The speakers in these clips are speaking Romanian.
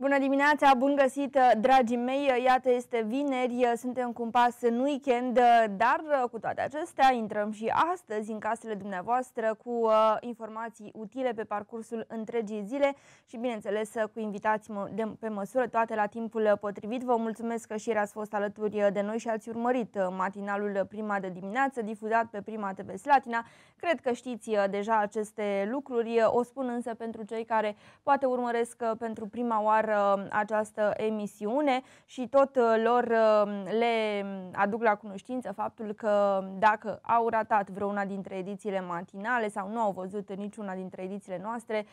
Bună dimineața, bun găsit, uh, dragii mei! Uh, iată, este vineri, uh, suntem cu un pas în weekend, dar cu toate acestea intrăm și astăzi în casele dumneavoastră cu informații utile pe parcursul întregii zile și, bineînțeles, cu invitații pe măsură, toate la timpul potrivit. Vă mulțumesc că și ieri ați fost alături de noi și ați urmărit matinalul prima de dimineață, difuzat pe prima TV Slatina. Cred că știți deja aceste lucruri, o spun însă pentru cei care poate urmăresc pentru prima oară Uh, această emisiune și tot uh, lor uh, le aduc la cunoștință faptul că dacă au ratat vreuna dintre edițiile matinale sau nu au văzut niciuna dintre edițiile noastre,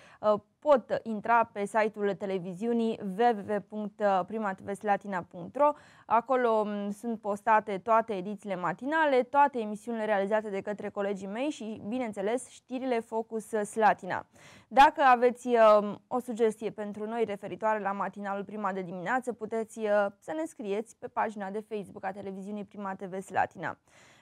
pot intra pe site-ul televiziunii www.primatveslatina.ro Acolo um, sunt postate toate edițiile matinale, toate emisiunile realizate de către colegii mei și, bineînțeles, știrile Focus Slatina. Dacă aveți um, o sugestie pentru noi referitoare la la matinalul Prima de dimineață, puteți uh, să ne scrieți pe pagina de Facebook a televiziunii Prima TV Slatina.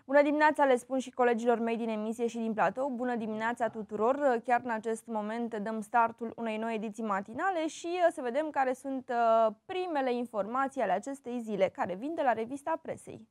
Bună dimineața, le spun și colegilor mei din emisie și din platou. Bună dimineața tuturor! Chiar în acest moment dăm startul unei noi ediții matinale și uh, să vedem care sunt uh, primele informații ale acestei zile care vin de la revista presei.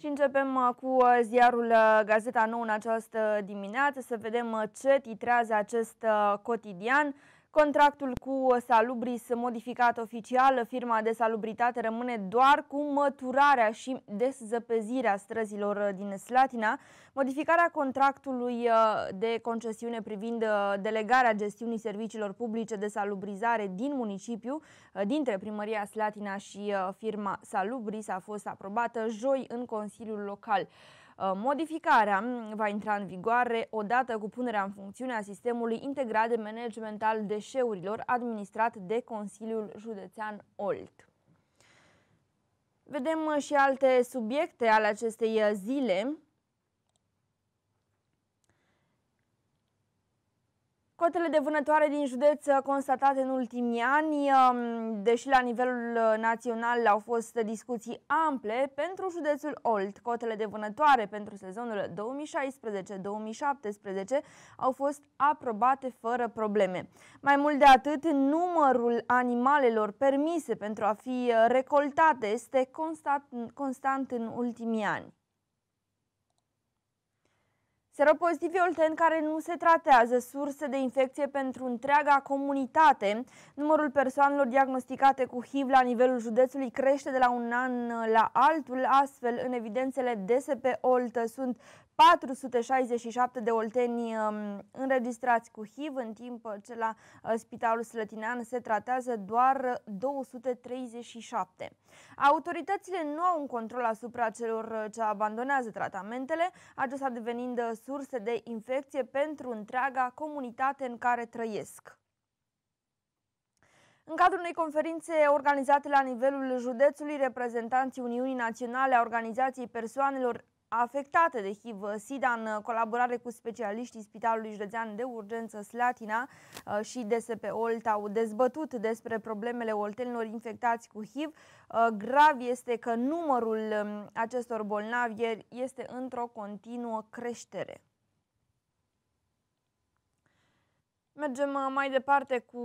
Și începem uh, cu uh, ziarul uh, Gazeta Nou în această dimineață să vedem ce titrează acest cotidian. Contractul cu Salubris modificat oficial, firma de salubritate rămâne doar cu măturarea și deszăpezirea străzilor din Slatina. Modificarea contractului uh, de concesiune privind uh, delegarea gestiunii serviciilor publice de salubrizare din municipiu uh, dintre primăria Slatina și firma Salubris a fost aprobată joi în Consiliul Local. Uh, modificarea mm, va intra în vigoare odată cu punerea în funcțiune a sistemului integrat de management al deșeurilor administrat de Consiliul Județean Olt. Vedem uh, și alte subiecte ale acestei uh, zile. Cotele de vânătoare din județ uh, constatate în ultimii ani, um, deși la nivelul uh, național au fost discuții ample, pentru județul Olt, cotele de vânătoare pentru sezonul 2016-2017 au fost aprobate fără probleme. Mai mult de atât, numărul animalelor permise pentru a fi uh, recoltate este constant, constant în ultimii ani e Olten care nu se tratează surse de infecție pentru întreaga comunitate. Numărul persoanelor diagnosticate cu HIV la nivelul județului crește de la un an la altul, astfel în evidențele DSP Oltă sunt 467 de olteni um, înregistrați cu HIV, în timp uh, ce la uh, Spitalul Slătinean se tratează doar 237. Autoritățile nu au un control asupra celor uh, ce abandonează tratamentele, acesta devenind surse de infecție pentru întreaga comunitate în care trăiesc. În cadrul unei conferințe organizate la nivelul județului, reprezentanții Uniunii Naționale a Organizației Persoanelor afectate de HIV-SIDA în uh, colaborare cu specialiștii Spitalului Județean de Urgență Slatina uh, și DSP Olt au dezbătut despre problemele oltenilor infectați cu HIV. Uh, grav este că numărul um, acestor bolnavi este într-o continuă creștere. Mergem uh, mai departe cu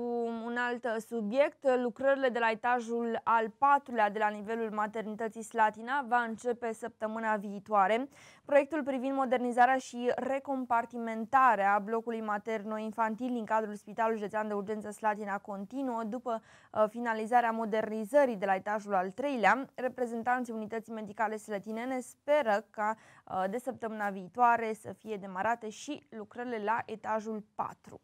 un alt uh, subiect. Lucrările de la etajul al patrulea de la nivelul maternității Slatina va începe săptămâna viitoare. Proiectul privind modernizarea și recompartimentarea blocului materno-infantil din cadrul Spitalului Județean de Urgență Slatina continuă după uh, finalizarea modernizării de la etajul al treilea. Reprezentanții unității medicale slătinene speră ca de săptămâna viitoare să fie demarate și lucrările la etajul 4.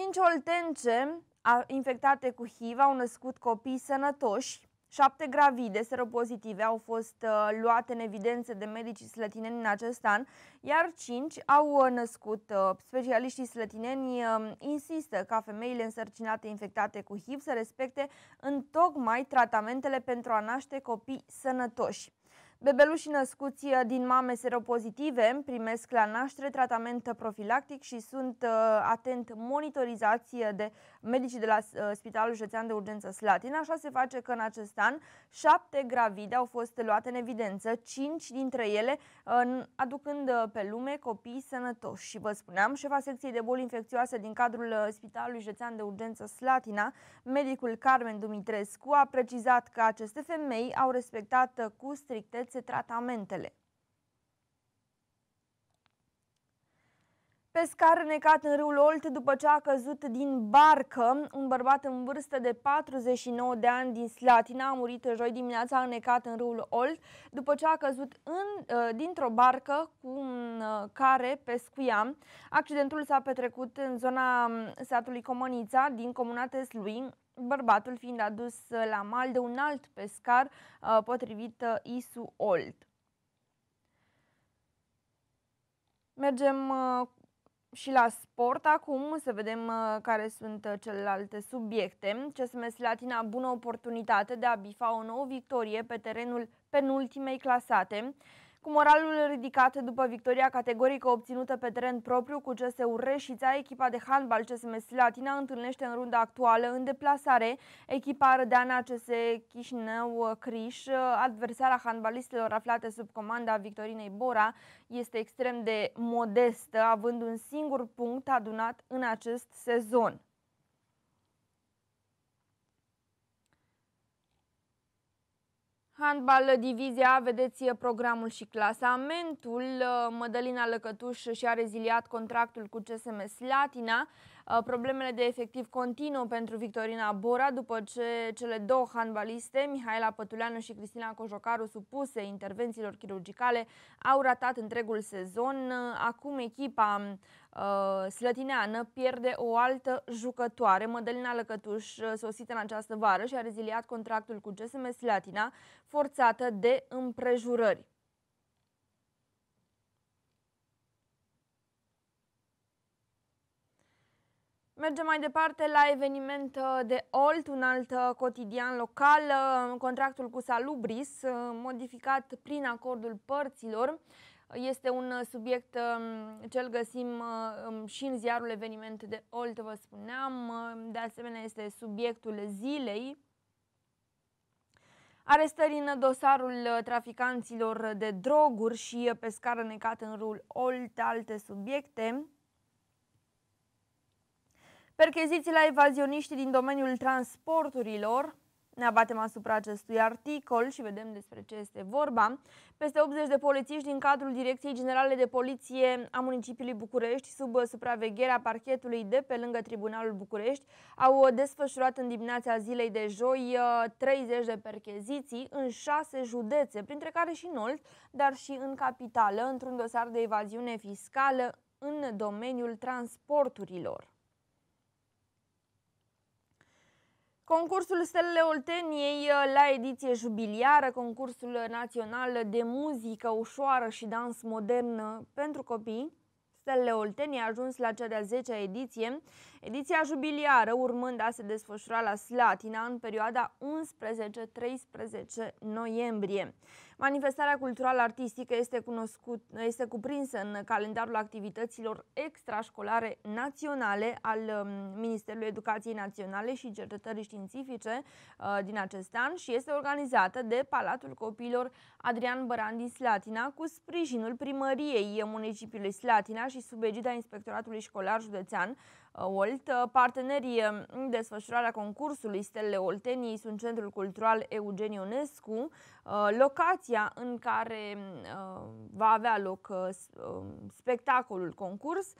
Cinci oltence infectate cu HIV au născut copii sănătoși. Șapte gravide seropozitive au fost uh, luate în evidență de medicii slătineni în acest an, iar cinci au uh, născut. Uh, specialiștii slătineni um, insistă ca femeile însărcinate infectate cu HIV să respecte întocmai tratamentele pentru a naște copii sănătoși. Bebelușii născuți uh, din mame seropozitive primesc la naștere tratament profilactic și sunt uh, atent monitorizați uh, de medicii de la Spitalul Județean de Urgență Slatina. Așa se face că în acest an șapte gravide au fost luate în evidență, cinci dintre ele aducând pe lume copii sănătoși. Și vă spuneam, șefa secției de boli infecțioase din cadrul Spitalului Județean de Urgență Slatina, medicul Carmen Dumitrescu, a precizat că aceste femei au respectat cu stricte încețe tratamentele. Pescar necat în râul Olt după ce a căzut din barcă, un bărbat în vârstă de 49 de ani din Slatina a murit joi dimineața înnecat în râul Olt după ce a căzut în, uh, dintr-o barcă cu uh, care pescuia. Accidentul s-a petrecut în zona um, satului Comănița din comuna Teslui, bărbatul fiind adus uh, la mal de un alt pescar uh, potrivit uh, Isu Old. Mergem și la sport acum, să vedem care sunt celelalte subiecte. CSMS Latina bună oportunitate de a bifa o nouă victorie pe terenul penultimei clasate. Cu moralul ridicat după victoria categorică obținută pe teren propriu cu CSU Reșița, echipa de handbal CSM Slatina întâlnește în runda actuală în deplasare echipa rădeana CS Chișinău Criș. Adversara handbalistelor aflate sub comanda Victorinei Bora este extrem de modestă, având un singur punct adunat în acest sezon. Handbal Divizia, a vedeți programul și clasamentul. Mădălina Lăcătuș și-a reziliat contractul cu CSM Slatina. Uh, problemele de efectiv continuă pentru Victorina Bora după ce cele două handbaliste, Mihaela Pătuleanu și Cristina Cojocaru, supuse intervențiilor chirurgicale, au ratat întregul sezon. Acum echipa uh, slătineană pierde o altă jucătoare, Mădălina Lăcătuș, uh, sosită în această vară și a reziliat contractul cu CSM Slatina, forțată de împrejurări. Mergem mai departe la eveniment uh, de Olt, un alt uh, cotidian local, uh, contractul cu Salubris, modificat prin acordul părților. Este un subiect um, cel găsim um, și în ziarul eveniment de Olt, vă spuneam. De asemenea, este subiectul zilei. Arestări în dosarul traficanților de droguri și pescară necat în rul Olt, alte subiecte. Percheziții la evazioniștii din domeniul transporturilor. Ne abatem asupra acestui articol și vedem despre ce este vorba. Peste 80 de polițiști din cadrul Direcției Generale de Poliție a municipiului București, sub supravegherea parchetului de pe lângă Tribunalul București, au desfășurat în dimineața zilei de joi 30 uh, de percheziții în șase județe, printre care și în Olt, dar și în capitală, într-un dosar de evaziune fiscală în domeniul transporturilor. Concursul Stelele Olteniei uh, la ediție jubiliară, concursul național de muzică ușoară și dans modern uh, pentru copii, Stelele Olteniei a ajuns la cea de-a 10-a ediție, ediția jubiliară urmând a se desfășura la Slatina în perioada 11-13 noiembrie. Manifestarea cultural-artistică este, cunoscut, este cuprinsă în calendarul activităților extrașcolare naționale al um, Ministerului Educației Naționale și Cercetării Științifice uh, din acest an și este organizată de Palatul Copiilor Adrian din Slatina cu sprijinul primăriei municipiului Slatina și sub egida Inspectoratului Școlar Județean Olt. Partenerii în desfășurarea concursului Stelele Oltenii sunt Centrul Cultural Eugen Ionescu. Uh, locația în care uh, va avea loc uh, um, spectacolul concurs,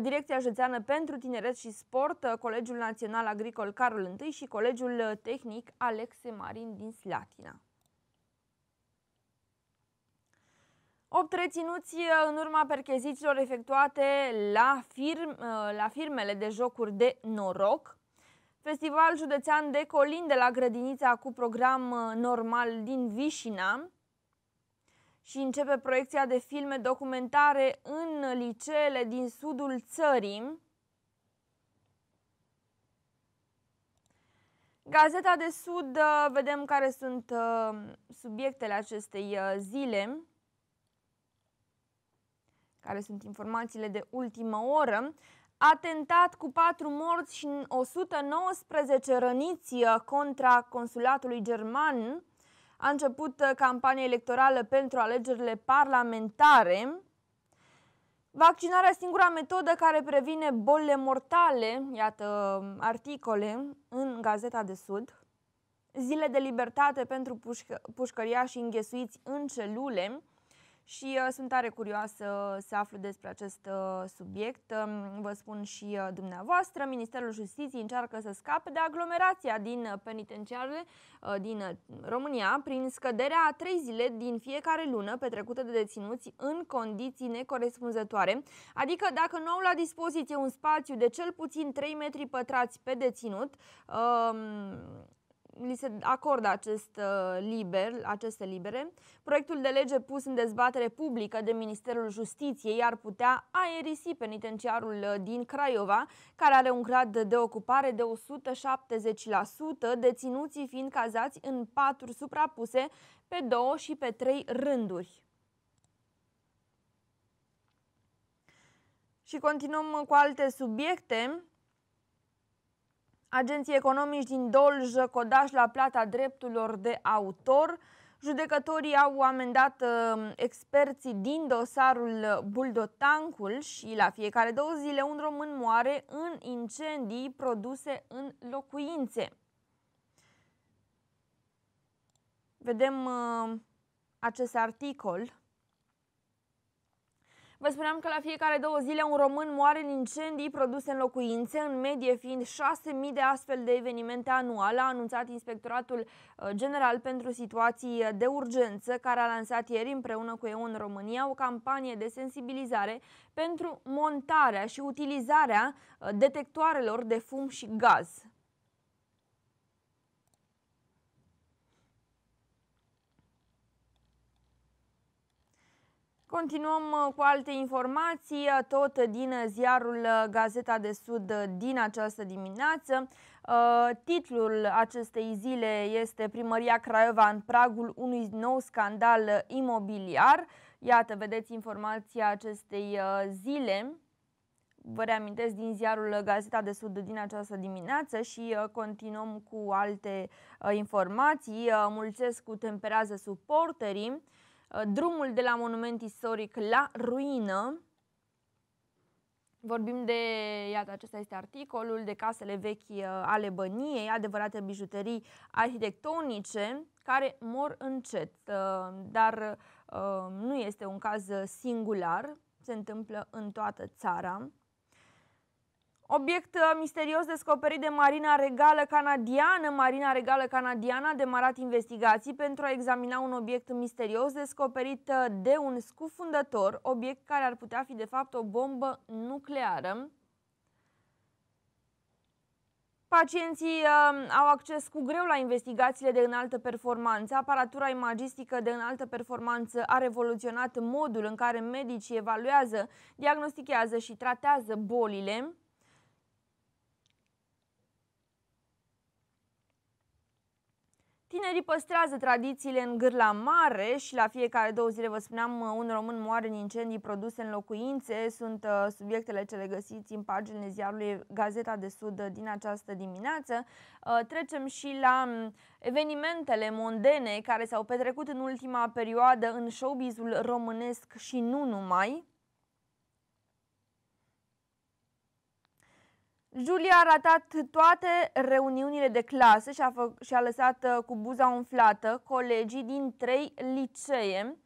Direcția Județeană pentru Tineret și Sport, Colegiul Național Agricol Carol I și Colegiul Tehnic Alexe Marin din Slatina. 8 reținuți uh, în urma perchezițiilor efectuate la, firm, uh, la firmele de jocuri de noroc. Festival județean de colin de la grădinița cu program uh, normal din Vișina și începe proiecția de filme documentare în liceele din sudul țării. Gazeta de Sud, vedem care sunt subiectele acestei zile care sunt informațiile de ultimă oră, atentat cu patru morți și 119 răniți uh, contra consulatului german. A început uh, campania electorală pentru alegerile parlamentare. Vaccinarea singura metodă care previne bolile mortale, iată articole în Gazeta de Sud. Zile de libertate pentru pușcă, pușcăria și înghesuiți în celule și uh, sunt tare curioasă să aflu despre acest uh, subiect. Uh, vă spun și uh, dumneavoastră, Ministerul Justiției încearcă să scape de aglomerația din penitenciarele uh, din uh, România prin scăderea a trei zile din fiecare lună petrecută de deținuți în condiții necorespunzătoare, adică dacă nu au la dispoziție un spațiu de cel puțin 3 metri pătrați pe deținut, uh, li se acordă acest uh, liber, aceste libere. Proiectul de lege pus în dezbatere publică de Ministerul Justiției ar putea aerisi penitenciarul uh, din Craiova, care are un grad de ocupare de 170%, deținuții fiind cazați în patru suprapuse pe două și pe trei rânduri. Și continuăm cu alte subiecte agenții economici din Dolj, Codaș la plata drepturilor de autor. Judecătorii au amendat uh, experții din dosarul Buldotancul și la fiecare două zile un român moare în incendii produse în locuințe. Vedem uh, acest articol Vă spuneam că la fiecare două zile un român moare în incendii produse în locuințe, în medie fiind 6.000 de astfel de evenimente anual, a anunțat Inspectoratul uh, General pentru Situații de Urgență, care a lansat ieri împreună cu EON România o campanie de sensibilizare pentru montarea și utilizarea uh, detectoarelor de fum și gaz. Continuăm uh, cu alte informații, uh, tot din uh, ziarul Gazeta de Sud din această dimineață. Titlul acestei zile este Primăria Craiova în pragul unui nou scandal imobiliar. Iată, vedeți informația acestei zile. Vă reamintesc din ziarul Gazeta de Sud din această dimineață și continuăm cu alte informații. cu temperează suporterii. Uh, drumul de la monument istoric la ruină. Vorbim de, iată, acesta este articolul, de casele vechi uh, ale băniei, adevărate bijuterii arhitectonice care mor încet, uh, dar nu este un caz singular, se întâmplă în toată țara. Obiect uh, misterios descoperit de Marina Regală Canadiană. Marina Regală Canadiană a demarat investigații pentru a examina un obiect misterios descoperit uh, de un scufundător, obiect care ar putea fi de fapt o bombă nucleară. Pacienții uh, au acces cu greu la investigațiile de înaltă performanță. Aparatura imagistică de înaltă performanță a revoluționat modul în care medicii evaluează, diagnostichează și tratează bolile. Tinerii păstrează tradițiile în gârla mare și la fiecare două zile, vă spuneam, un român moare în incendii produse în locuințe. Sunt uh, subiectele cele găsiți în paginile ziarului Gazeta de Sud uh, din această dimineață. Uh, trecem și la um, evenimentele mondene care s-au petrecut în ultima perioadă în showbizul românesc și nu numai. Julia a ratat toate reuniunile de clasă și a, fă, și a lăsat uh, cu buza umflată colegii din trei licee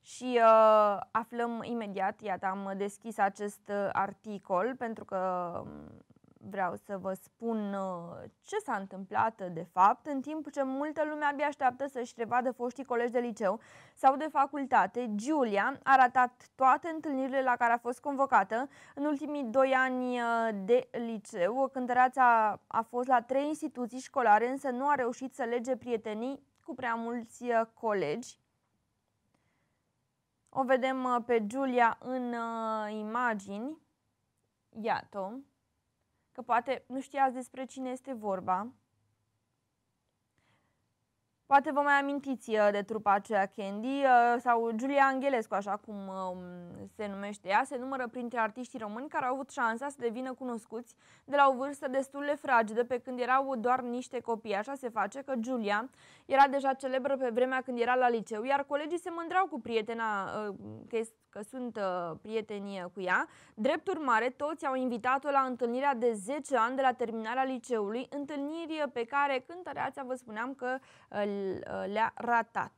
și uh, aflăm imediat, iată, am deschis acest uh, articol pentru că um, vreau să vă spun uh, ce s-a întâmplat uh, de fapt, în timp ce multă lume abia așteaptă să-și revadă foștii colegi de liceu sau de facultate, Giulia a ratat toate întâlnirile la care a fost convocată. În ultimii doi ani uh, de liceu, cântăreața a fost la trei instituții școlare, însă nu a reușit să lege prietenii cu prea mulți colegi. O vedem pe Giulia în imagini. Iată că poate nu știați despre cine este vorba. Poate vă mai amintiți uh, de trupa aceea Candy uh, sau Julia Angelescu, așa cum um, se numește ea, se numără printre artiștii români care au avut șansa să devină cunoscuți de la o vârstă destul de fragedă, pe când erau doar niște copii. Așa se face că Julia era deja celebră pe vremea când era la liceu, iar colegii se mândreau cu prietena, uh, că este că sunt uh, prietenie cu ea. Drept urmare, toți au invitat-o la întâlnirea de 10 ani de la terminarea liceului, întâlnire pe care cântăreața vă spuneam că uh, uh le-a ratat.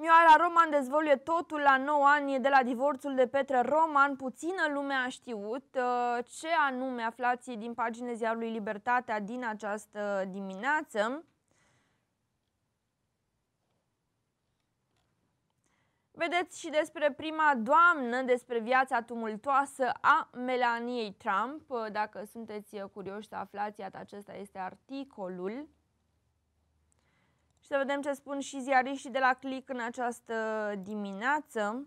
Mioara Roman dezvoluie totul la 9 ani de la divorțul de Petre Roman. Puțină lume a știut uh, ce anume aflați din paginile ziarului Libertatea din această dimineață. Vedeți și despre prima doamnă, despre viața tumultoasă a Melaniei Trump. Dacă sunteți curioși să aflați, iată acesta este articolul și să vedem ce spun și ziariștii de la Click în această dimineață.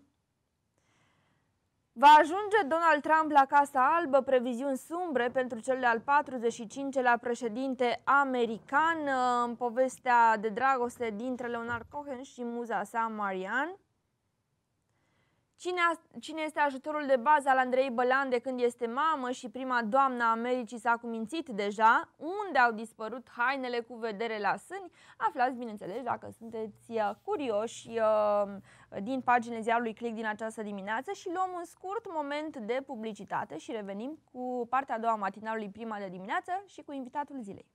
Va ajunge Donald Trump la Casa Albă, previziuni sumbre pentru cel de-al 45-lea președinte american, povestea de dragoste dintre Leonard Cohen și muza sa Marianne. Cine, a, cine este ajutorul de bază al Andrei Bălan de când este mamă și prima doamna a Americii s-a cumințit deja? Unde au dispărut hainele cu vedere la sâni? Aflați, bineînțeles, dacă sunteți uh, curioși uh, din paginile ziarului Click din această dimineață și luăm un scurt moment de publicitate și revenim cu partea a doua matinalului prima de dimineață și cu invitatul zilei.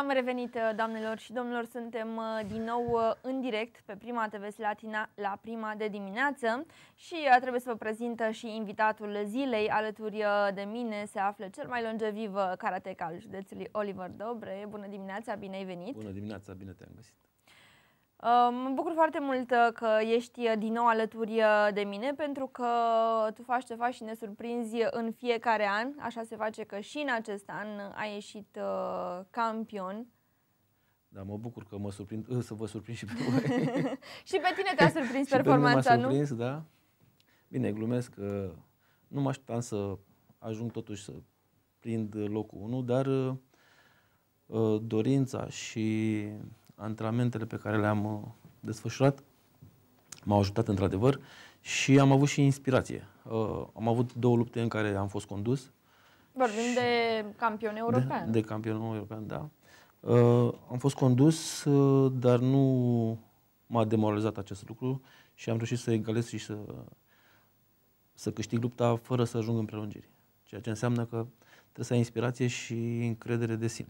Am revenit, uh, doamnelor și domnilor, suntem uh, din nou uh, în direct pe Prima TV Latina la prima de dimineață și trebuie să vă prezintă și invitatul zilei. Alături de mine se află cel mai longeviv karatec al județului Oliver Dobre. Bună dimineața, bine ai venit! Bună dimineața, bine te-am găsit! Mă bucur foarte mult uh, că ești uh, din nou alături uh, de mine pentru că tu faci ce faci și ne surprinzi în fiecare an. Așa se face că și în acest an ai ieșit campion. Da, mă bucur că mă surprind, să vă surprind și pe voi. și pe tine te-a surprins performanța, pe mine surprins, nu? da. Bine, glumesc că nu mă așteptam să ajung totuși să prind locul 1, dar dorința și antrenamentele pe care le-am uh, desfășurat m-au ajutat într-adevăr și am avut și inspirație. Uh, am avut două lupte în care am fost condus. Vorbim de campion european. De, de campion european, da. Uh, am fost condus, uh, dar nu m-a demoralizat acest lucru și am reușit să egalez și să, să câștig lupta fără să ajung în prelungiri. Ceea ce înseamnă că trebuie să ai inspirație și încredere de sine.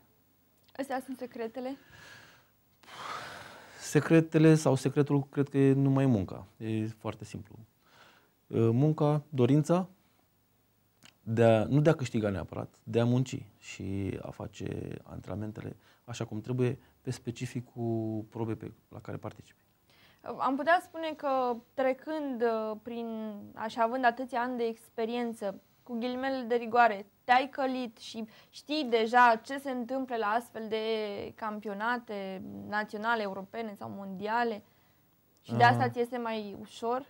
Astea sunt secretele? Uh, Secretele sau secretul cred că e numai munca. E foarte simplu. Munca, dorința de a, nu de a câștiga neapărat, de a munci și a face antrenamentele așa cum trebuie, pe specificul probe pe, la care participi. Am putea spune că trecând uh, prin, așa având atâția ani de experiență, cu ghilimele de rigoare, te-ai călit și știi deja ce se întâmplă la astfel de campionate naționale, europene sau mondiale și de asta ah. ți este mai ușor?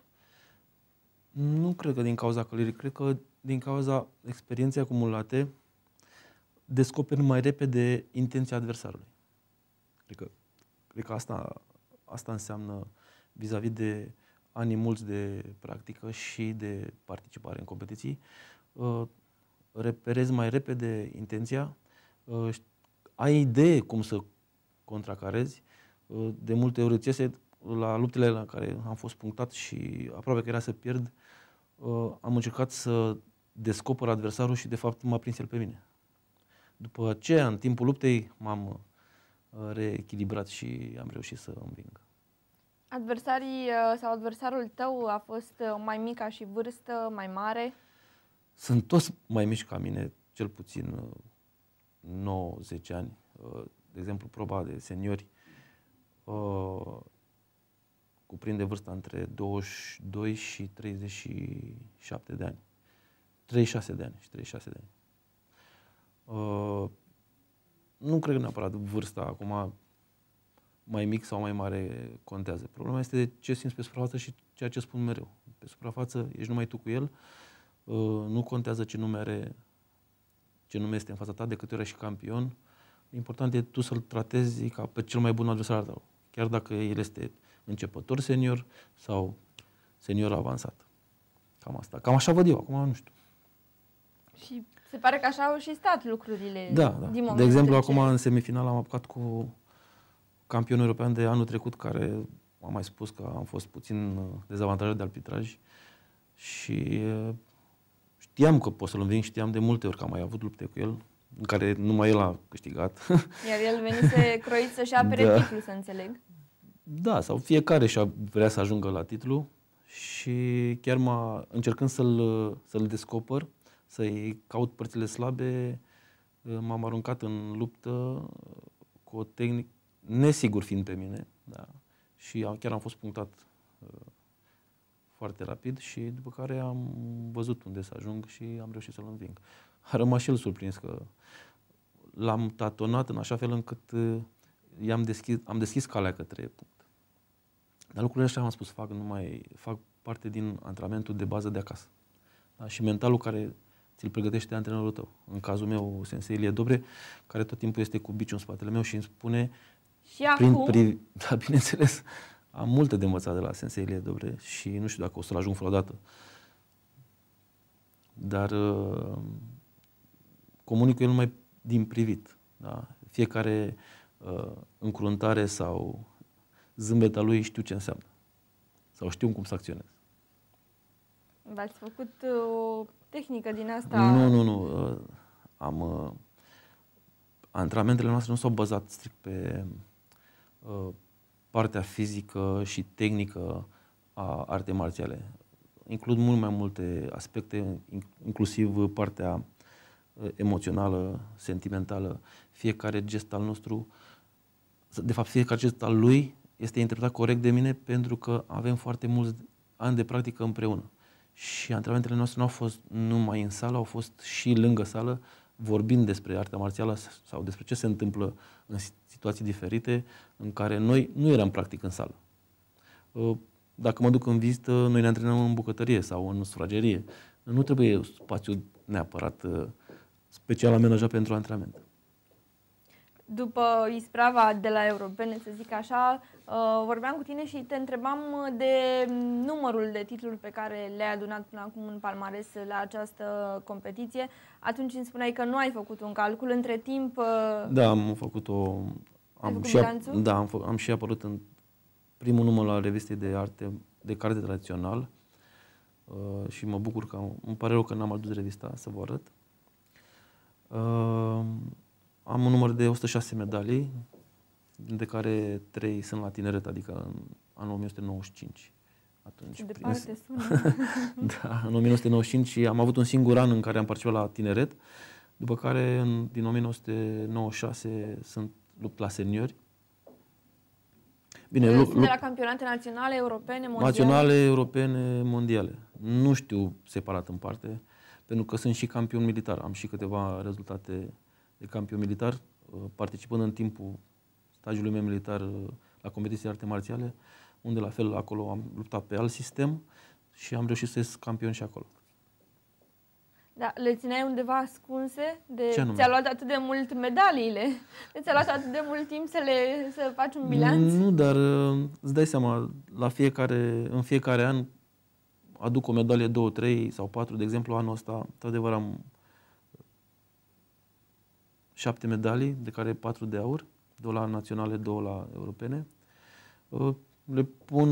Nu cred că din cauza călirii, cred că din cauza experienței acumulate descoperi mai repede intenția adversarului. Cred că, cred că asta, asta înseamnă vis-a-vis de ani mulți de practică și de participare în competiții. Uh, reperezi mai repede intenția, uh, ai idee cum să contracarezi. Uh, de multe ori îți iese la luptele la care am fost punctat și aproape că era să pierd, uh, am încercat să descoper adversarul și de fapt m-a prins el pe mine. După aceea, în timpul luptei, m-am reechilibrat și am reușit să înving. Adversarii sau adversarul tău a fost mai mica și vârstă, mai mare? Sunt toți mai mici ca mine, cel puțin 9-10 uh, ani. Uh, de exemplu, proba de seniori uh, cuprinde vârsta între 22 și 37 de ani. 36 de ani și 36 de ani. nu cred neapărat vârsta acum mai mic sau mai mare contează. Problema este de ce simți pe suprafață și ceea ce spun mereu. Pe suprafață ești numai tu cu el, uh, Ă, nu contează ce nume are, ce nume este în fața ta, de câte ori și campion. Important e tu să-l tratezi ca pe cel mai bun adversar tău, chiar dacă el este începător senior sau senior avansat. Cam asta. Cam așa văd eu, acum nu știu. Și se pare că așa au și stat lucrurile. Da, da. Din de exemplu, acum în semifinal am apucat cu campionul european de anul trecut, care am mai spus că am fost puțin uh, dezavantajat de arbitraj și uh, știam că pot să-l înving, știam de multe ori că am mai avut lupte cu el, în care numai el a câștigat. Iar el venise croit să-și apere da. titlul, să înțeleg. Da, sau fiecare și vrea să ajungă la titlu și chiar m-a, încercând să-l, să-l descoper, să-i caut părțile slabe, m-am aruncat în luptă cu o tehnică, nesigur fiind pe mine, da. și chiar am fost punctat uh, foarte rapid și după care am văzut unde să ajung și am reușit să-l înving. A rămas și el surprins că l-am tatonat în așa fel încât uh, i-am deschis, am deschis calea către punct. Dar lucrurile așa am spus, fac numai, fac parte din antrenamentul de bază de acasă. Da? Și mentalul care ți-l pregătește antrenorul tău. În cazul meu, sensei Ilie Dobre, care tot timpul este cu biciul în spatele meu și îmi spune... Și prin, acum? Prin, da, bineînțeles. Am multe de învățat de la Sensei Ilie Dobre și nu știu dacă o să-l ajung vreodată. Dar uh, comunic cu el numai din privit. Da? Fiecare uh, încruntare sau zâmbeta lui știu ce înseamnă. Sau știu cum să acționez. V-ați făcut uh, o tehnică din asta? Nu, nu, nu. Uh, am... Uh, antrenamentele noastre nu s-au bazat strict pe uh, partea fizică și tehnică a artei marțiale. Includ mult mai multe aspecte, inclusiv partea uh, emoțională, sentimentală. Fiecare gest al nostru, de fapt fiecare gest al lui este interpretat corect de mine pentru că avem foarte mulți ani de practică împreună. Și antrenamentele noastre nu au fost numai în sală, au fost și lângă sală, vorbind despre artea marțială sau despre ce se întâmplă în situații diferite în care noi nu eram practic în sală. Uh, dacă mă duc în vizită, noi ne antrenăm în bucătărie sau în sufragerie. Nu trebuie spațiu neapărat uh, special amenajat pentru antrenament. După isprava de la europene, să zic așa, Uh, vorbeam cu tine și te întrebam uh, de numărul de titluri pe care le-ai adunat până acum în palmares la această competiție. Atunci îmi spuneai că nu ai făcut un calcul, între timp... Uh, da, am făcut o... Am făcut și ap- da, am, fă, am și apărut în primul număr la revistei de arte, de carte tradițional uh, și mă bucur că am, îmi pare rău că n-am adus revista să vă arăt. Uh, am un număr de 106 medalii, de care trei sunt la tineret, adică în anul 1995. Atunci, de prins... parte. sună. da, în 1995 am avut un singur an în care am participat la tineret, după care în, din 1996 sunt lupt la seniori. Bine, lupt, lupt, la campionate naționale, europene, mondiale? Naționale, europene, mondiale. Nu știu separat în parte, pentru că sunt și campion militar. Am și câteva rezultate de campion militar, uh, participând în timpul stagiului meu militar uh, la competiții de arte marțiale, unde la fel acolo am luptat pe alt sistem și am reușit să ies campion și acolo. Da, le țineai undeva ascunse? De, Ce ți-a luat atât de mult medaliile? ți-a luat atât de mult timp să le să faci un bilanț? Nu, dar uh, îți dai seama, la fiecare, în fiecare an aduc o medalie două trei sau patru de exemplu, anul ăsta, într-adevăr am uh, șapte medalii, de care patru de aur. 2 la naționale, 2 la europene, uh, le pun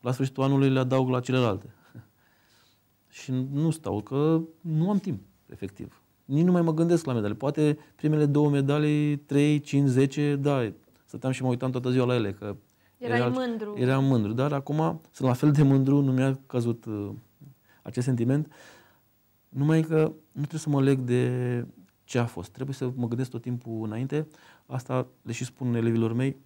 la sfârșitul anului, le adaug la celelalte. Și nu stau, că nu am timp, efectiv. Nici nu mai mă gândesc la medalii. Poate primele două medalii, 3, 5, 10, da, stăteam și mă uitam toată ziua la ele, că Erai era, mândru. Era mândru, dar acum sunt la fel de mândru, nu mi-a căzut uh, acest sentiment. Numai că nu trebuie să mă leg de ce a fost. Trebuie să mă gândesc tot timpul înainte. Asta, deși spun elevilor mei,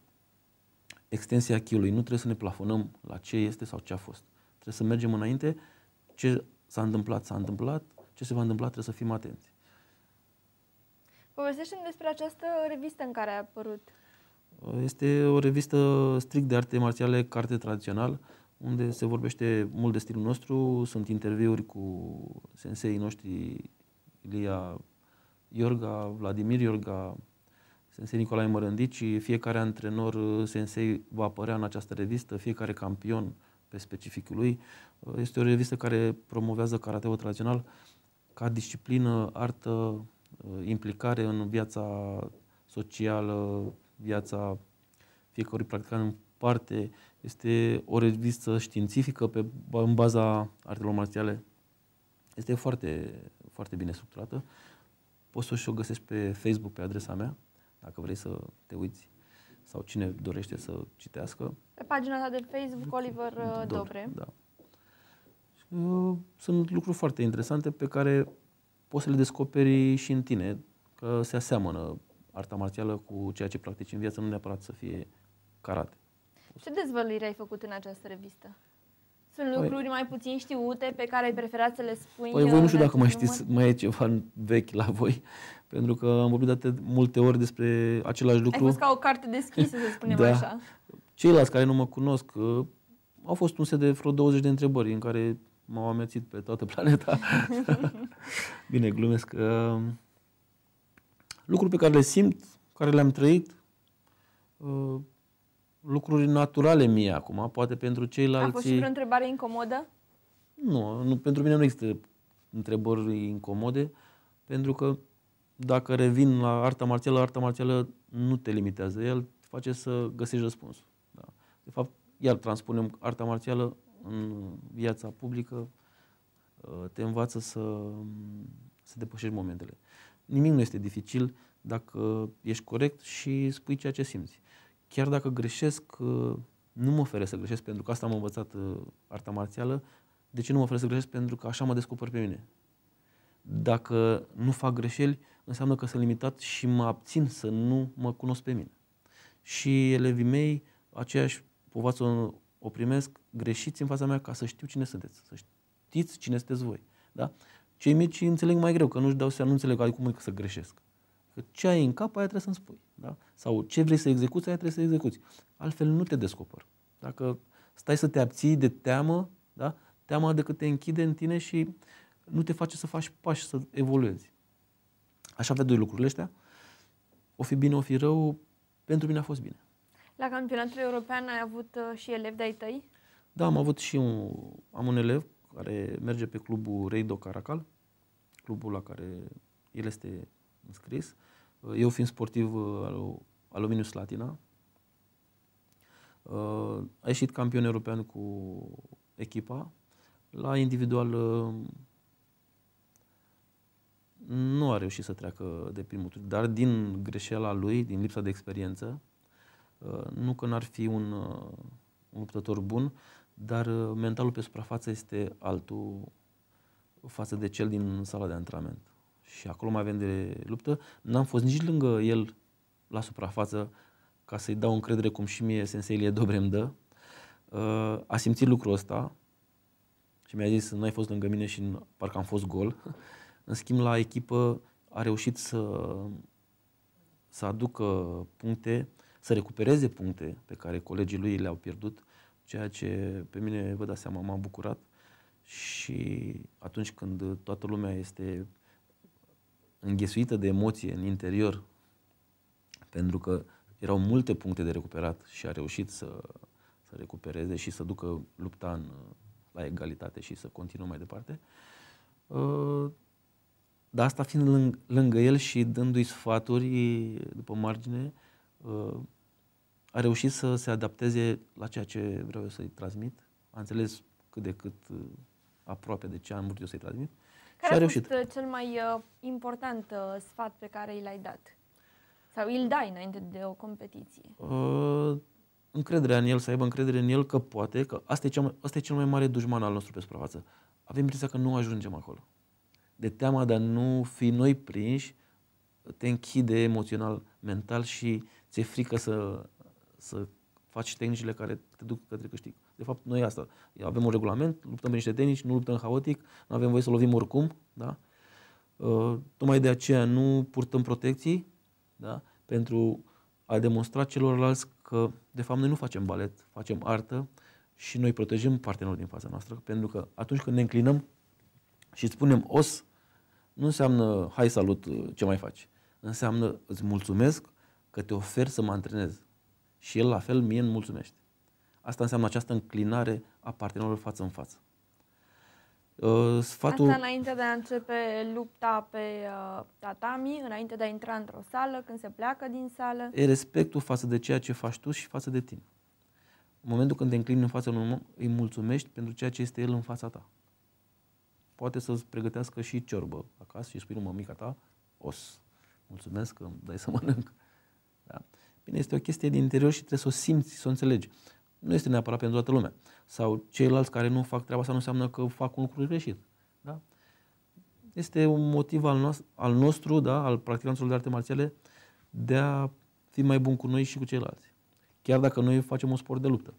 extensia chiului. Nu trebuie să ne plafonăm la ce este sau ce a fost. Trebuie să mergem înainte. Ce s-a întâmplat, s-a întâmplat. Ce se va întâmpla, trebuie să fim atenți. povestește despre această revistă în care a apărut. Este o revistă strict de arte marțiale, carte tradițional, unde se vorbește mult de stilul nostru. Sunt interviuri cu senseii noștri, Ilia Iorga, Vladimir Iorga, Sensei Nicolae Mărândici, fiecare antrenor uh, sensei va apărea în această revistă, fiecare campion pe specificul lui. Uh, este o revistă care promovează karateul tradițional ca disciplină, artă, uh, implicare în viața socială, viața fiecărui practicant în parte. Este o revistă științifică pe, în baza artelor marțiale. Este foarte, foarte bine structurată. Poți să o găsești pe Facebook, pe adresa mea, dacă vrei să te uiți sau cine dorește să citească. Pe pagina ta de Facebook, Oliver uh, Dobre. Dobre da. Uh, sunt lucruri foarte interesante pe care poți să le descoperi și în tine, că se aseamănă arta marțială cu ceea ce practici în viață, nu neapărat să fie karate. Ce dezvăluire ai făcut în această revistă? Sunt păi, lucruri mai puțin știute pe care ai preferat să le spui? Păi voi uh, nu știu dacă mai știți, mai e ceva vechi la voi pentru că am vorbit de atât multe ori despre același lucru. Ai fost ca o carte deschisă, să spunem da. așa. Ceilalți care nu mă cunosc, uh, au fost un set de vreo 20 de întrebări în care m-au amețit pe toată planeta. Bine, glumesc. Uh, lucruri pe care le simt, care le-am trăit, uh, lucruri naturale mie acum, poate pentru ceilalți... A fost și vreo întrebare incomodă? Nu, nu, pentru mine nu există întrebări incomode, pentru că dacă revin la arta marțială, arta marțială nu te limitează, el te face să găsești răspunsul. Da. De fapt, iar transpunem arta marțială în viața publică, uh, te învață să, mm, să depășești momentele. Nimic nu este dificil dacă ești corect și spui ceea ce simți. Chiar dacă greșesc, uh, nu mă feresc să greșesc pentru că asta am învățat uh, arta marțială. De ce nu mă feresc să greșesc? Pentru că așa mă descoper pe mine. Dacă nu fac greșeli, înseamnă că sunt limitat și mă abțin să nu mă cunosc pe mine. Și elevii mei aceeași povață o, o primesc greșiți în fața mea ca să știu cine sunteți, să știți cine sunteți voi. Da? Cei mici înțeleg mai greu, că nu-și dau seama, nu înțeleg adică cum e să greșesc. Că ce ai în cap, aia trebuie să-mi spui. Da? Sau ce vrei să execuți, aia trebuie să execuți. Altfel nu te descoper. Dacă stai să te abții de teamă, da? teama decât te închide în tine și nu te face să faci pași, să evoluezi. Așa avea doi lucrurile astea. O fi bine, o fi rău, pentru mine a fost bine. La campionatul european ai avut uh, și elevi de-ai tăi? Da, am avut și un, am un elev care merge pe clubul Reido Caracal, clubul la care el este înscris. Uh, eu fiind sportiv uh, al Aluminius Latina, a ieșit campion european cu echipa. La individual nu a reușit să treacă de primul tur, dar din greșeala lui, din lipsa de experiență, uh, nu că n-ar fi un, uh, un luptător bun, dar uh, mentalul pe suprafață este altul față de cel din sala de antrenament. Și acolo mai avem de luptă. N-am fost nici lângă el la suprafață ca să-i dau încredere cum și mie sensei Ilie Dobre îmi dă. A simțit lucrul ăsta și mi-a zis, n-ai fost lângă mine și parcă am fost gol. În schimb, la echipă a reușit să, să aducă puncte, să recupereze puncte pe care colegii lui le-au pierdut, ceea ce pe mine, vă dați seama, m-a bucurat și atunci când toată lumea este înghesuită de emoție în interior, pentru că erau multe puncte de recuperat și a reușit să, să recupereze și să ducă lupta în, la egalitate și să continue mai departe, uh, dar asta fiind lâng, lângă el și dându-i sfaturi după margine, uh, a reușit să se adapteze la ceea ce vreau eu să-i transmit. A înțeles cât de cât uh, aproape de ce am vrut eu să-i transmit. Care și a reușit. Care fost uh, cel mai important sfat pe care îl l-ai dat? Sau îl dai înainte de o competiție? Uh, încrederea în el, să aibă încredere în el că poate, că asta e, cea mai, asta e cel mai mare dușman al nostru pe suprafață. Avem impresia că nu ajungem acolo de teama de a nu fi noi prinși, te închide emoțional, mental și ți-e frică să, să faci tehnicile care te duc către câștig. De fapt, noi asta. Avem un regulament, luptăm pe niște tehnici, nu luptăm haotic, nu avem voie să lovim oricum, da? Uh, tocmai de aceea nu purtăm protecții, da? Pentru a demonstra celorlalți că, de fapt, noi nu facem balet, facem artă și noi protejăm partenerul din fața noastră, pentru că atunci când ne înclinăm, și spunem os, nu înseamnă hai salut, ce mai faci? Înseamnă îți mulțumesc că te ofer să mă antrenez. Și el la fel mie îmi mulțumește. Asta înseamnă această înclinare a partenerului față în față. Ă, sfatul... Asta înainte de a începe lupta pe uh, tatami, înainte de a intra într-o sală, când se pleacă din sală. E respectul față de ceea ce faci tu și față de tine. În momentul când te înclini în fața unui om, îi mulțumești pentru ceea ce este el în fața ta poate să-ți pregătească și ciorbă acasă și spui, nu, mămica ta, os. Mulțumesc că îmi dai să mănânc. Da? Bine, este o chestie din interior și trebuie să o simți, să o înțelegi. Nu este neapărat pentru toată lumea. Sau ceilalți care nu fac treaba asta nu înseamnă că fac un lucru greșit. Da? Este un motiv al nostru, al, nostru, da, al practicanților de arte marțiale, de a fi mai bun cu noi și cu ceilalți. Chiar dacă noi facem un sport de luptă.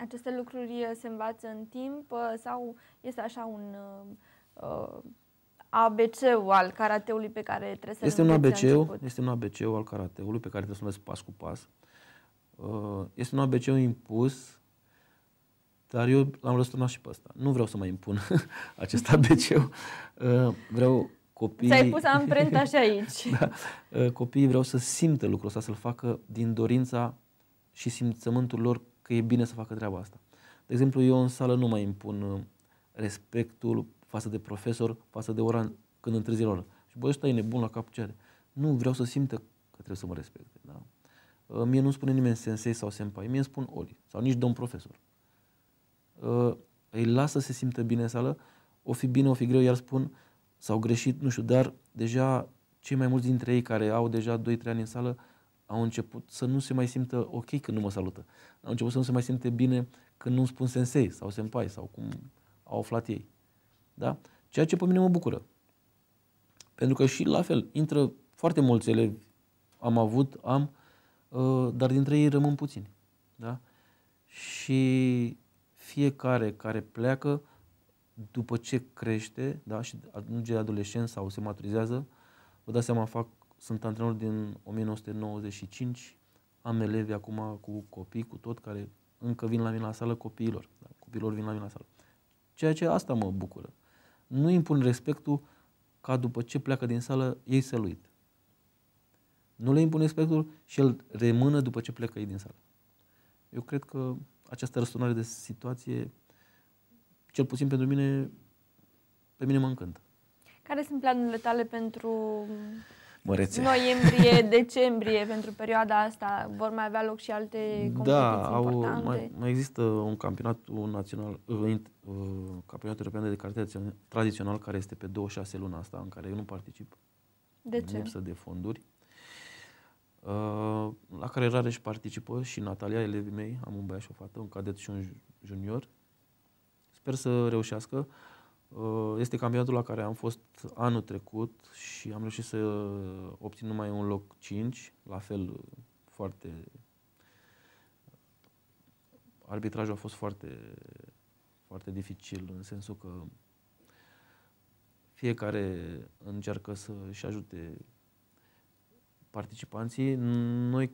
Aceste lucruri uh, se învață în timp uh, sau este așa un uh, uh ABC-ul al karateului pe care trebuie să este un abc Este un abc al karateului pe care trebuie să-l înveți pas cu pas. Uh, este un abc impus, dar eu l-am răsturnat și pe ăsta. Nu vreau să mai impun acest abc uh, Vreau copiii... Ți-ai pus amprenta și aici. da. Uh, copiii vreau să simtă lucrul ăsta, să-l facă din dorința și simțământul lor că e bine să facă treaba asta. De exemplu, eu în sală nu mai impun uh, respectul față de profesor, față de ora când întârzi la oră. Și băi, ăsta e nebun la cap ce are. Nu, vreau să simtă că trebuie să mă respecte. Da? Uh, mie nu spune nimeni sensei sau senpai, mie îmi spun Oli sau nici domn profesor. Uh, îi lasă să se simtă bine în sală, o fi bine, o fi greu, iar spun s-au greșit, nu știu, dar deja cei mai mulți dintre ei care au deja 2-3 ani în sală au început să nu se mai simtă ok când nu mă salută. Au început să nu se mai simte bine când nu spun sensei sau senpai sau cum au aflat ei. Da? Ceea ce pe mine mă bucură. Pentru că și la fel, intră foarte mulți elevi, am avut, am, uh, dar dintre ei rămân puțini. Da? Și fiecare care pleacă, după ce crește da, și ajunge adolescent sau se maturizează, vă dați seama, fac sunt antrenor din 1995, am elevi acum cu copii, cu tot, care încă vin la mine la sală copiilor. Da? Copiilor vin la mine la sală. Ceea ce asta mă bucură. Nu impun respectul ca după ce pleacă din sală ei să-l uit. Nu le impun respectul și el rămână după ce pleacă ei din sală. Eu cred că această răsturnare de situație, cel puțin pentru mine, pe mine mă încântă. Care sunt planurile tale pentru mărețe. Noiembrie, decembrie, pentru perioada asta vor mai avea loc și alte da, competiții da, au, importante. Mai, mai există un campionat național, uh, uh, campionatul european de carte tradițional care este pe 26 luna asta, în care eu nu particip. De ce? lipsă de fonduri. Uh, la care rare și participă și Natalia, elevii mei, am un băiat și o fată, un cadet și un junior. Sper să reușească. Uh, Uh, este campionatul la care am fost anul trecut și am reușit să obțin numai un loc 5, la fel uh, foarte... Arbitrajul a fost foarte, foarte dificil în sensul că fiecare încearcă să-și ajute participanții. Noi,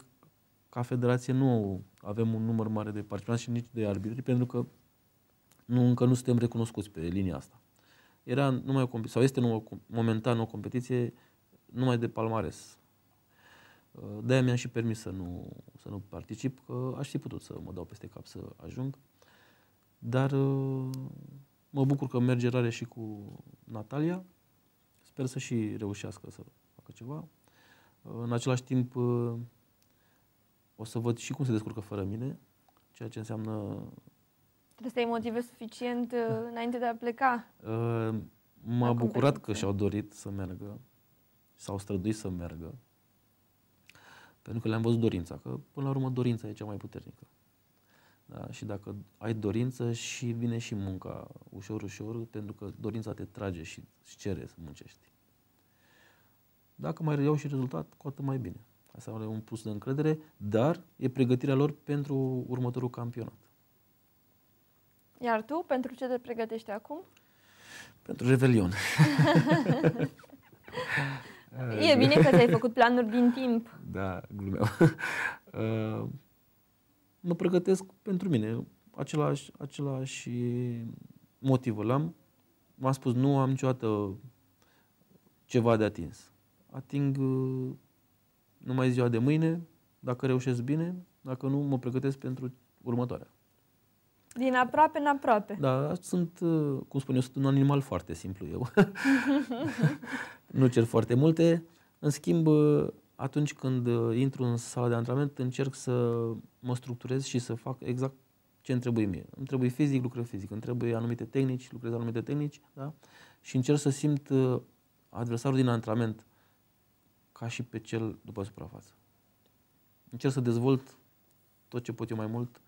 ca federație, nu avem un număr mare de participanți și nici de arbitri, pentru că nu, încă nu suntem recunoscuți pe linia asta era numai o sau este numai o, momentan o competiție numai de palmares. Uh, de-aia mi-am și permis să nu, să nu particip, că aș fi putut să mă dau peste cap să ajung. Dar uh, mă bucur că merge rare și cu Natalia. Sper să și reușească să facă ceva. Uh, în același timp, o să văd și cum se descurcă fără mine, ceea ce înseamnă Trebuie să ai motive suficient uh, înainte de a pleca. Uh, m-a bucurat că și-au dorit să meargă, s-au străduit să meargă, pentru că le-am văzut dorința, că până la urmă dorința e cea mai puternică. Da? Și dacă ai dorință și vine și munca ușor, ușor, pentru că dorința te trage și îți cere să muncești. Dacă mai iau și rezultat, cu atât mai bine. Asta are un plus de încredere, dar e pregătirea lor pentru următorul campionat. Iar tu, pentru ce te pregătești acum? Pentru Revelion. e bine că ți-ai făcut planuri din timp. Da, glumeam. Uh, mă pregătesc pentru mine. Același, același motiv îl am. m a spus, nu am niciodată ceva de atins. Ating uh, numai ziua de mâine, dacă reușesc bine, dacă nu, mă pregătesc pentru următoarea. Din aproape în aproape. Da, sunt, uh, cum spun eu, sunt un animal foarte simplu eu. nu cer foarte multe. În schimb, uh, atunci când uh, intru în sala de antrenament, încerc să mă structurez și să fac exact ce îmi trebuie mie. Îmi trebuie fizic, lucrez fizic. Îmi trebuie anumite tehnici, lucrez anumite tehnici. Da? Și încerc să simt adversarul din antrenament ca și pe cel după suprafață. Încerc să dezvolt tot ce pot eu mai mult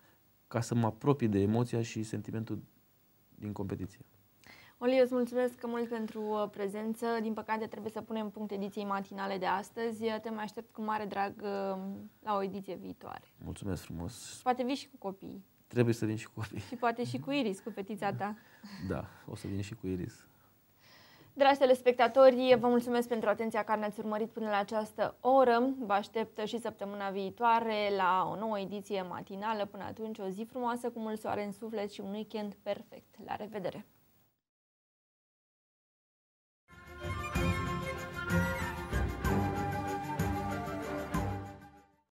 ca să mă apropii de emoția și sentimentul din competiție. Oli, îți mulțumesc mult pentru uh, prezență. Din păcate trebuie să punem punct ediției matinale de astăzi. Uh, te mai aștept cu mare drag uh, la o ediție viitoare. Mulțumesc frumos. Poate vii și cu copiii. Trebuie să vin și cu copii. Și poate și cu Iris, cu fetița ta. Da, o să vin și cu Iris. Dragi telespectatori, vă mulțumesc pentru atenția care ne-ați urmărit până la această oră. Vă aștept și săptămâna viitoare la o nouă ediție matinală. Până atunci, o zi frumoasă cu mult soare în suflet și un weekend perfect. La revedere!